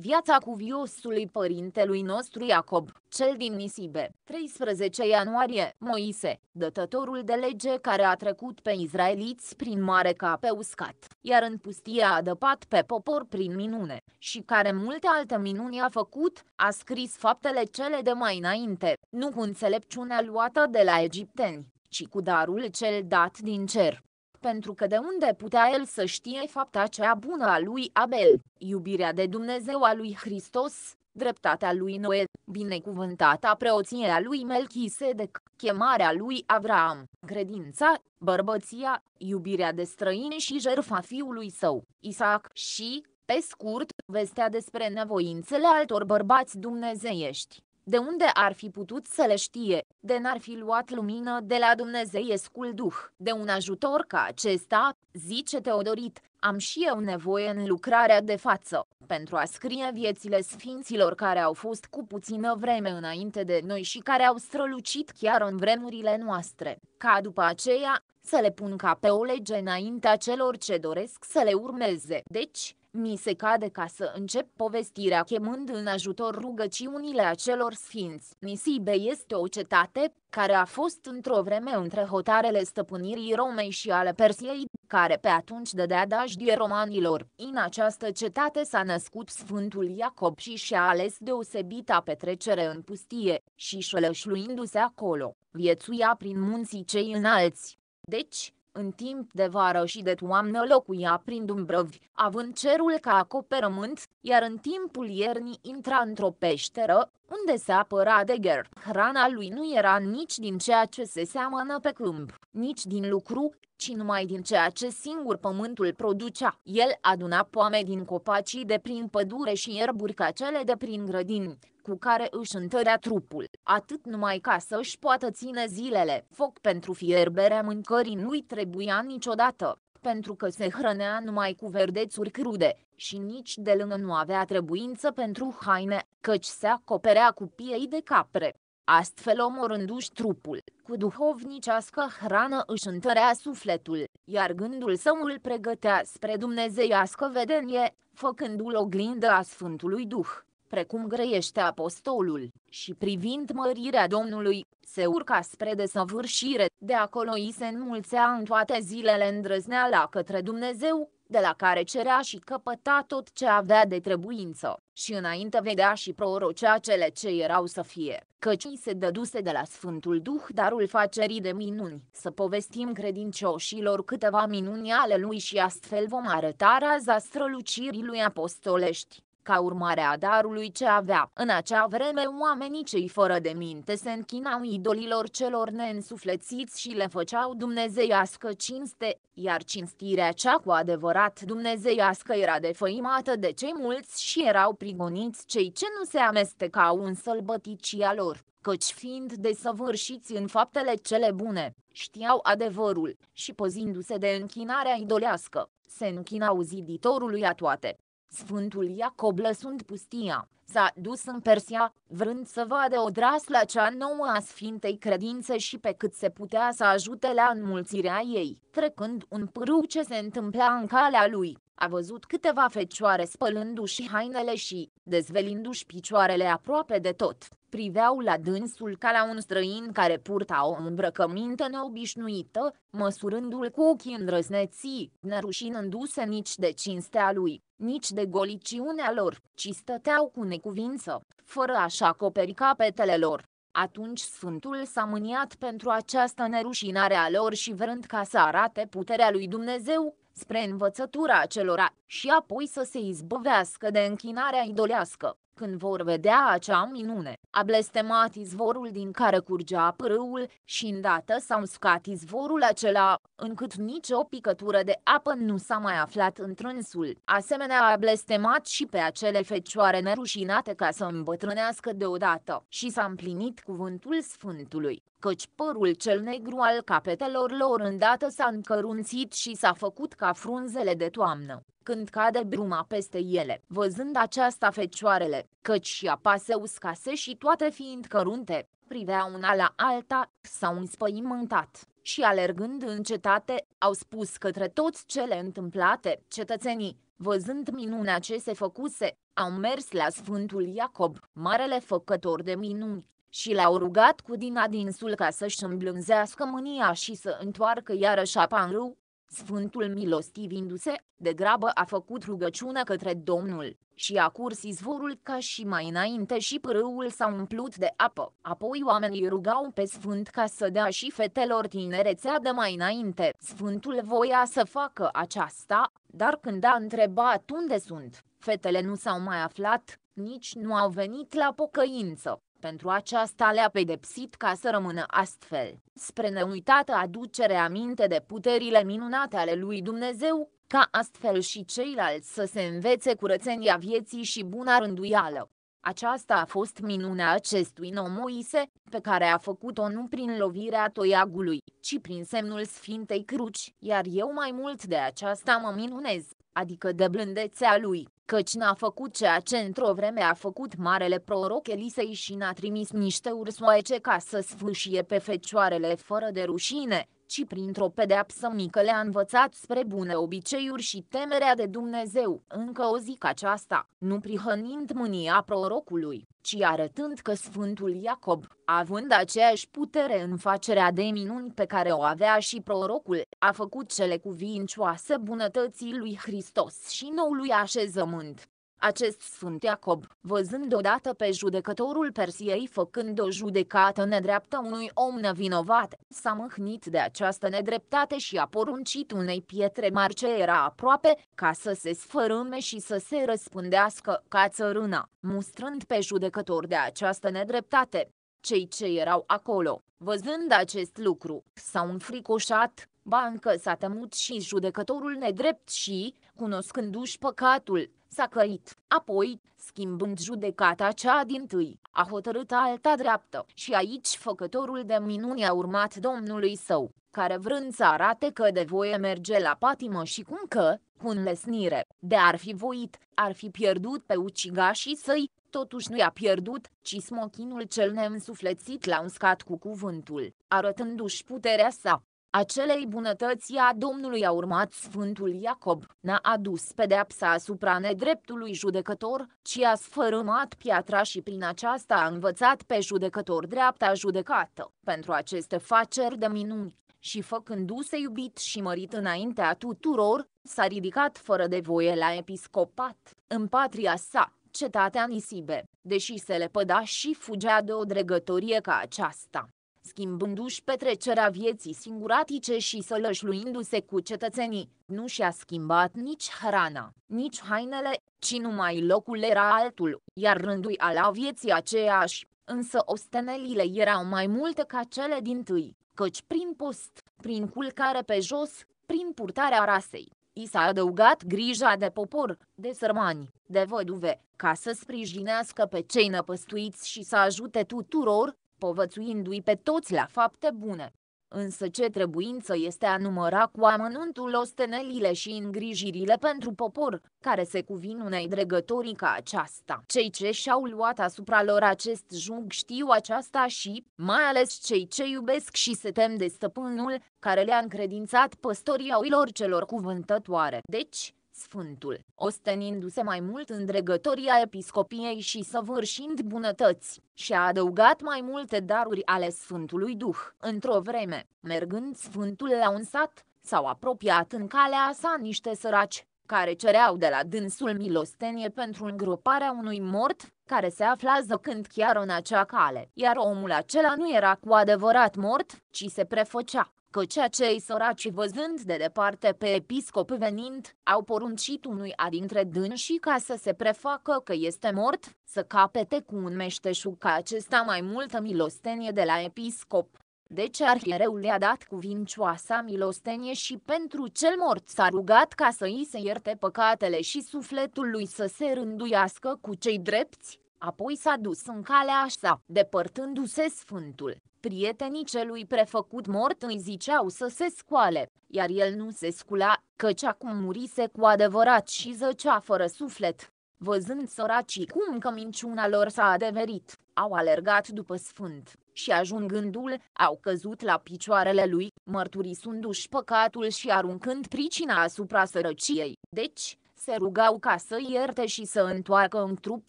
Viața cuviosului părintelui nostru Iacob, cel din Nisibe, 13 ianuarie, Moise, dătătorul de lege care a trecut pe izraeliți prin mare ca pe uscat, iar în pustie a adăpat pe popor prin minune, și care multe alte minuni a făcut, a scris faptele cele de mai înainte, nu cu înțelepciunea luată de la egipteni, ci cu darul cel dat din cer pentru că de unde putea el să știe fapta cea bună a lui Abel, iubirea de Dumnezeu a lui Hristos, dreptatea lui Noe, binecuvântata preoție a lui Melchisedec, chemarea lui Avram, credința, bărbăția, iubirea de străini și jertfa fiului său, Isaac și, pe scurt, vestea despre nevoințele altor bărbați dumnezeiești. De unde ar fi putut să le știe, de n-ar fi luat lumină de la Dumnezeiescul Duh, de un ajutor ca acesta, zice Teodorit, am și eu nevoie în lucrarea de față, pentru a scrie viețile sfinților care au fost cu puțină vreme înainte de noi și care au strălucit chiar în vremurile noastre, ca după aceea să le pun ca pe o lege înaintea celor ce doresc să le urmeze. Deci, mi se cade ca să încep povestirea chemând în ajutor rugăciunile acelor sfinți. Nisibe este o cetate, care a fost într-o vreme între hotarele stăpânirii Romei și ale Persiei, care pe atunci dădea dajdie romanilor. În această cetate s-a născut Sfântul Iacob și și-a ales deosebita petrecere în pustie, și șălășluindu-se acolo, viețuia prin munții cei înalți. Deci, în timp de vară și de toamnă locuia prin Dumbrăvi, având cerul ca acoperământ, iar în timpul iernii intra într-o peșteră, unde se apăra de ger. Hrana lui nu era nici din ceea ce se seamănă pe câmp, nici din lucru, ci numai din ceea ce singur pământul producea. El aduna poame din copacii de prin pădure și ierburi ca cele de prin grădini, cu care își întărea trupul, atât numai ca să își poată ține zilele. Foc pentru fierberea mâncării nu-i trebuia niciodată pentru că se hrănea numai cu verdețuri crude și nici de lână nu avea trebuință pentru haine, căci se acoperea cu piei de capre astfel omorându-și trupul. Cu duhovnicească hrană își întărea sufletul, iar gândul său îl pregătea spre dumnezeiască vedenie, făcându-l oglindă a Sfântului Duh precum grăiește apostolul, și privind mărirea Domnului, se urca spre desăvârșire, de acolo i se înmulțea în toate zilele îndrăzneala către Dumnezeu, de la care cerea și căpăta tot ce avea de trebuință, și înainte vedea și prorocea cele ce erau să fie, căci îi se dăduse de la Sfântul Duh darul facerii de minuni. Să povestim credincioșilor câteva minuni ale lui și astfel vom arăta raza strălucirii lui apostolești ca urmare a darului ce avea. În acea vreme oamenii cei fără de minte se închinau idolilor celor neînsuflețiți și le făceau dumnezeiască cinste, iar cinstirea cea cu adevărat dumnezeiască era defăimată de cei mulți și erau prigoniți cei ce nu se amestecau în sălbăticia lor căci fiind desăvârșiți în faptele cele bune, știau adevărul și păzindu-se de închinarea idolească, se închinau ziditorului a toate. Sfântul Iacob lăsând pustia, s-a dus în Persia, vrând să vadă o drasla cea nouă a Sfintei Credințe și pe cât se putea să ajute la înmulțirea ei, trecând un pârâu ce se întâmpla în calea lui. A văzut câteva fecioare spălându-și hainele și, dezvelindu-și picioarele aproape de tot, priveau la dânsul ca la un străin care purta o îmbrăcăminte neobișnuită, măsurându-l cu ochii îndrăzneții, nerușinându-se nici de cinstea lui nici de goliciunea lor, ci stăteau cu necuvință, fără a-și acoperi capetele lor. Atunci Sfântul s-a mâniat pentru această nerușinare a lor și vrând ca să arate puterea lui Dumnezeu, spre învățătura acelora, și apoi să se izbăvească de închinarea idolească. Când vor vedea acea minune, a blestemat izvorul din care curgea pârâul și îndată s-a uscat izvorul acela, încât nici o picătură de apă nu s-a mai aflat trânsul. Asemenea a blestemat și pe acele fecioare nerușinate ca să îmbătrânească deodată și s-a împlinit cuvântul Sfântului căci părul cel negru al capetelor lor îndată s-a încărunțit și s-a făcut ca frunzele de toamnă când cade bruma peste ele. Văzând aceasta fecioarele, căci și apa se uscase și toate fiind cărunte, privea una la alta, s-au înspăimântat și alergând în cetate, au spus către toți cele întâmplate, cetățenii, văzând minunea ce se făcuse, au mers la Sfântul Iacob, marele făcător de minuni, și l-au rugat cu din adinsul ca să-și îmblânzească mânia și să întoarcă iarăși apa în râu, Sfântul milostivindu-se, de grabă a făcut rugăciune către Domnul, și a curs izvorul ca și mai înainte și pârâul s-a umplut de apă. Apoi oamenii rugau pe Sfânt ca să dea și fetelor tinerețea de mai înainte. Sfântul voia să facă aceasta, dar când a întrebat unde sunt, fetele nu s-au mai aflat, nici nu au venit la pocăință pentru aceasta le-a pedepsit ca să rămână astfel, spre neuitată aducere aminte de puterile minunate ale lui Dumnezeu, ca astfel și ceilalți să se învețe curățenia vieții și buna rânduială. Aceasta a fost minunea acestui nou Moise, pe care a făcut-o nu prin lovirea toiagului, ci prin semnul Sfintei Cruci, iar eu mai mult de aceasta mă minunez, adică de blândețea lui căci n-a făcut ceea ce într-o vreme a făcut marele proroc Elisei și n-a trimis niște ursoaice ca să sfâșie pe fecioarele fără de rușine, ci printr-o pedeapsă mică le-a învățat spre bune obiceiuri și temerea de Dumnezeu, încă o zic aceasta, nu prihănind mânia prorocului, ci arătând că Sfântul Iacob, având aceeași putere în facerea de minuni pe care o avea și prorocul, a făcut cele cuvincioase bunătății lui Hristos și noului așezământ. Acest sfânt Iacob, văzând odată pe judecătorul Persiei făcând o judecată nedreaptă unui om nevinovat, s-a mâhnit de această nedreptate și a poruncit unei pietre mari ce era aproape, ca să se sfărâme și să se răspândească ca țărâna, mustrând pe judecător de această nedreptate. Cei ce erau acolo, văzând acest lucru, s-au înfricoșat, ba încă s-a temut și judecătorul nedrept și, cunoscându-și păcatul, s-a căit. Apoi, schimbând judecata cea din tâi, a hotărât alta dreaptă și aici făcătorul de minuni a urmat domnului său, care vrând să arate că de voie merge la patimă și cum că, cu lesnire, de ar fi voit, ar fi pierdut pe ucigașii săi, totuși nu i-a pierdut, ci smochinul cel neînsuflețit l-a înscat cu cuvântul, arătându-și puterea sa. Acelei bunătății a Domnului a urmat Sfântul Iacob, n-a adus pedeapsa asupra nedreptului judecător, ci a sfărâmat piatra și prin aceasta a învățat pe judecător dreapta judecată. Pentru aceste faceri de minuni, și făcându-se iubit și mărit înaintea tuturor, s-a ridicat fără de voie la episcopat, în patria sa, cetatea Nisibe, deși se lepăda și fugea de o dregătorie ca aceasta schimbându-și petrecerea vieții singuratice și sălășluindu-se cu cetățenii, nu și-a schimbat nici hrana, nici hainele, ci numai locul era altul, iar rândul ala vieții aceeași, însă ostenelile erau mai multe ca cele din tâi, căci prin post, prin culcare pe jos, prin purtarea rasei, i s-a adăugat grija de popor, de sărmani, de văduve, ca să sprijinească pe cei năpăstuiți și să ajute tuturor, povățuindu-i pe toți la fapte bune. Însă ce trebuință este a număra cu amănuntul ostenelile și îngrijirile pentru popor, care se cuvin unei dregătorii ca aceasta. Cei ce și-au luat asupra lor acest jug știu aceasta și, mai ales cei ce iubesc și se tem de stăpânul, care le-a încredințat păstoria oilor celor cuvântătoare. Deci, Sfântul, ostenindu-se mai mult în dregătoria episcopiei și săvârșind bunătăți, și-a adăugat mai multe daruri ale Sfântului Duh. Într-o vreme, mergând Sfântul la un sat, s-au apropiat în calea sa niște săraci, care cereau de la dânsul milostenie pentru îngroparea unui mort, care se afla zăcând chiar în acea cale. Iar omul acela nu era cu adevărat mort, ci se prefăcea căci cei săraci văzând de departe pe episcop venind, au poruncit unui dintre dânsii ca să se prefacă că este mort, să capete cu un meșteșug ca acesta mai multă milostenie de la episcop. Deci arhiereul le-a dat cuvincioasa milostenie și pentru cel mort s-a rugat ca să îi se ierte păcatele și sufletul lui să se rânduiască cu cei drepți, apoi s-a dus în calea sa, depărtându-se sfântul. Prietenii celui prefăcut mort îi ziceau să se scoale, iar el nu se scula, căci acum murise cu adevărat și zăcea fără suflet. Văzând săracii cum că minciuna lor s-a adeverit, au alergat după sfânt și ajungându-l, au căzut la picioarele lui, mărturisându și păcatul și aruncând pricina asupra sărăciei. Deci, se rugau ca să ierte și să întoarcă în trup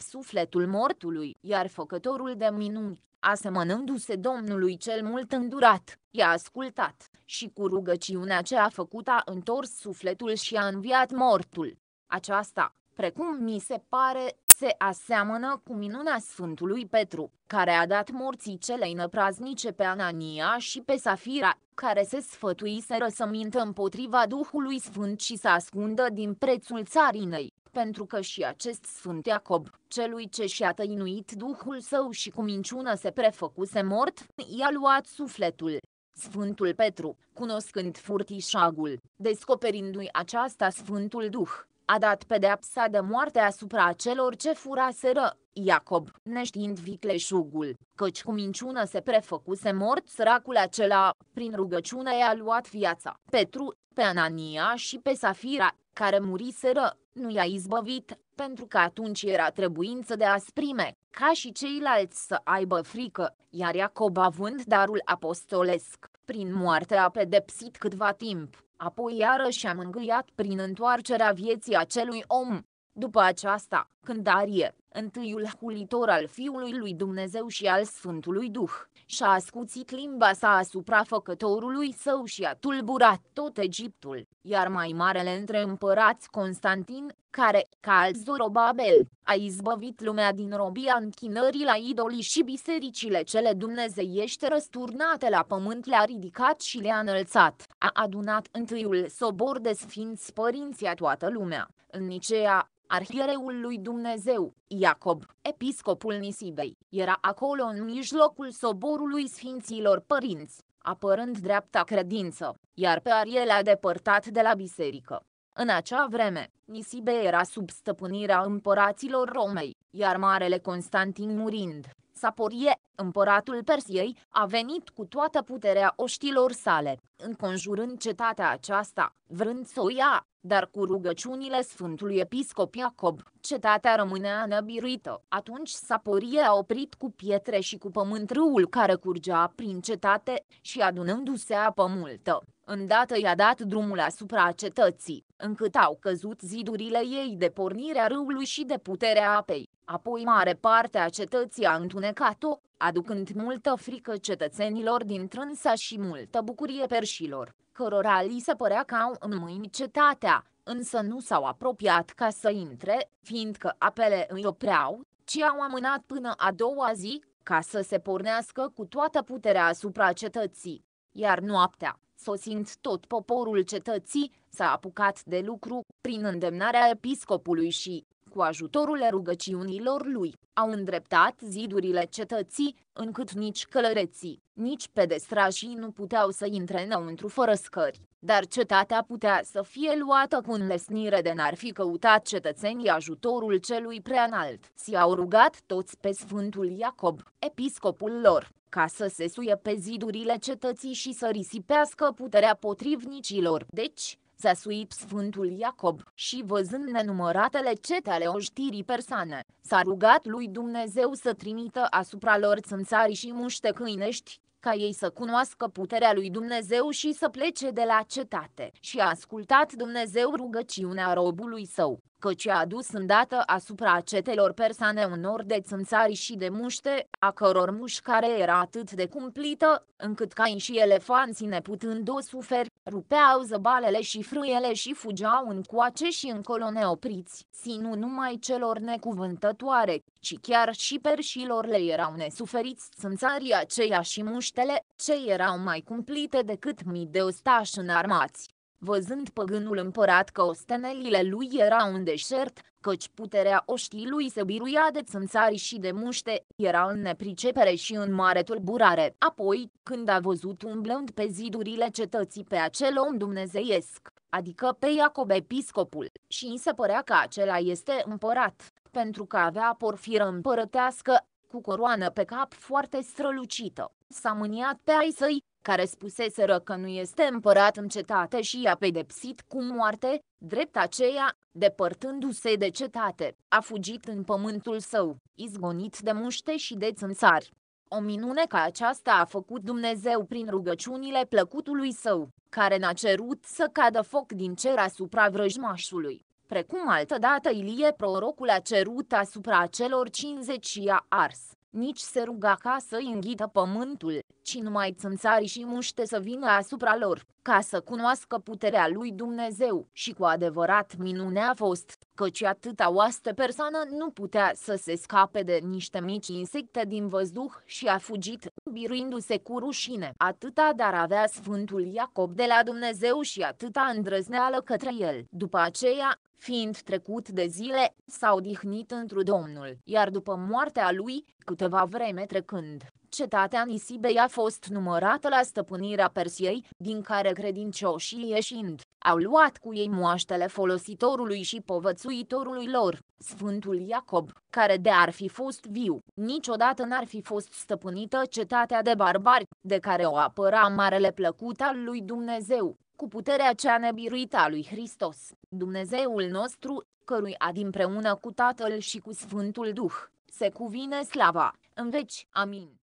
sufletul mortului, iar făcătorul de minuni, asemănându-se Domnului cel mult îndurat, i-a ascultat, și cu rugăciunea ce a făcut a întors sufletul și a înviat mortul. Aceasta, precum mi se pare, se aseamănă cu minunea Sfântului Petru, care a dat morții celei năpraznice pe Anania și pe Safira, care se sfătuiseră să mintă împotriva Duhului Sfânt și să ascundă din prețul țarinei, pentru că și acest Sfânt Iacob, celui ce și-a tăinuit Duhul său și cu minciună se prefăcuse mort, i-a luat sufletul. Sfântul Petru, cunoscând furtișagul, descoperindu-i aceasta Sfântul Duh, a dat pedeapsa de moarte asupra celor ce furaseră, Iacob, neștiind vicleșugul, căci cu minciună se prefăcuse mort săracul acela, prin rugăciune i-a luat viața. Petru, pe Anania și pe Safira, care muriseră, nu i-a izbăvit, pentru că atunci era trebuință de asprime, ca și ceilalți să aibă frică, iar Iacob având darul apostolesc, prin moarte a pedepsit câtva timp, apoi iarăși a mângâiat prin întoarcerea vieții acelui om. După aceasta, când Darie, întâiul hulitor al Fiului lui Dumnezeu și al Sfântului Duh, și-a ascuțit limba sa asupra făcătorului său și a tulburat tot Egiptul, iar mai marele între împărați Constantin, care, ca al Zorobabel, a izbăvit lumea din robia închinării la idolii și bisericile cele dumnezeiește răsturnate la pământ le-a ridicat și le-a înălțat. A adunat întâiul sobor de sfinți părinții a toată lumea, în Nicea, arhiereul lui Dumnezeu, Iacob, episcopul Nisibei, era acolo în mijlocul soborului Sfinților Părinți, apărând dreapta credință, iar pe Ariel a depărtat de la biserică. În acea vreme, Nisibe era sub stăpânirea împăraților Romei, iar Marele Constantin murind, Saporie, împăratul Persiei, a venit cu toată puterea oștilor sale, înconjurând cetatea aceasta, vrând să o ia, dar cu rugăciunile Sfântului Episcop Iacob, cetatea rămânea năbiruită. Atunci Saporie a oprit cu pietre și cu pământ râul care curgea prin cetate și adunându-se apă multă. Îndată i-a dat drumul asupra cetății, încât au căzut zidurile ei de pornirea râului și de puterea apei apoi mare parte a cetății a întunecat-o, aducând multă frică cetățenilor din Trânsa și multă bucurie perșilor, cărora li se părea că au în mâini cetatea, însă nu s-au apropiat ca să intre, fiindcă apele îi opreau, ci au amânat până a doua zi, ca să se pornească cu toată puterea asupra cetății. Iar noaptea, sosind tot poporul cetății, s-a apucat de lucru, prin îndemnarea episcopului și cu ajutorul rugăciunilor lui, au îndreptat zidurile cetății, încât nici călăreții, nici pedestrașii nu puteau să intre înăuntru fără scări, dar cetatea putea să fie luată cu înlesnire de n-ar fi căutat cetățenii ajutorul celui preanalt. S-au rugat toți pe Sfântul Iacob, episcopul lor, ca să se suie pe zidurile cetății și să risipească puterea potrivnicilor. Deci, Zăsuip Sfântul Iacob și văzând nenumăratele cete ale oștirii persane, s-a rugat lui Dumnezeu să trimită asupra lor țânțari și muște câinești, ca ei să cunoască puterea lui Dumnezeu și să plece de la cetate. Și a ascultat Dumnezeu rugăciunea robului său căci a adus îndată asupra cetelor persane un nor de țânțari și de muște, a căror mușcare era atât de cumplită, încât ca și elefanții neputând o suferi, rupeau zăbalele și frâiele și fugeau coace și încolo neopriți, nu numai celor necuvântătoare, ci chiar și perșilor le erau nesuferiți țânțarii aceia și muștele, ce erau mai cumplite decât mii de ostași înarmați. Văzând păgânul împărat că ostenelile lui era un deșert, căci puterea oștilui se biruia de țânțari și de muște, era în nepricepere și în mare tulburare. Apoi, când a văzut umblând pe zidurile cetății pe acel om dumnezeiesc, adică pe Iacob episcopul, și îi se părea că acela este împărat, pentru că avea porfiră împărătească, cu coroană pe cap foarte strălucită, s-a mâniat pe ai săi, care spuseseră că nu este împărat în cetate și i-a pedepsit cu moarte, drept aceea, depărtându-se de cetate, a fugit în pământul său, izgonit de muște și de țânsari. O minune ca aceasta a făcut Dumnezeu prin rugăciunile plăcutului său, care n-a cerut să cadă foc din cer asupra vrăjmașului. Precum altădată Ilie prorocul a cerut asupra celor 50 i-a ars, nici se ruga ca să înghită pământul, ci numai țânțarii și muște să vină asupra lor, ca să cunoască puterea lui Dumnezeu. Și cu adevărat minunea a fost, căci atâta oaste persoană nu putea să se scape de niște mici insecte din văzduh și a fugit, biruindu-se cu rușine. Atâta dar avea Sfântul Iacob de la Dumnezeu și atâta îndrăzneală către el. După aceea, fiind trecut de zile, s-a odihnit întru Domnul, iar după moartea lui, câteva vreme trecând, cetatea Nisibei a fost numărată la stăpânirea Persiei, din care credincioșii ieșind, au luat cu ei moaștele folositorului și povățuitorului lor, Sfântul Iacob, care de ar fi fost viu, niciodată n-ar fi fost stăpânită cetatea de barbari, de care o apăra marele plăcut al lui Dumnezeu, cu puterea cea nebiruită a lui Hristos, Dumnezeul nostru, căruia preună cu Tatăl și cu Sfântul Duh, se cuvine slava, în veci. Amin.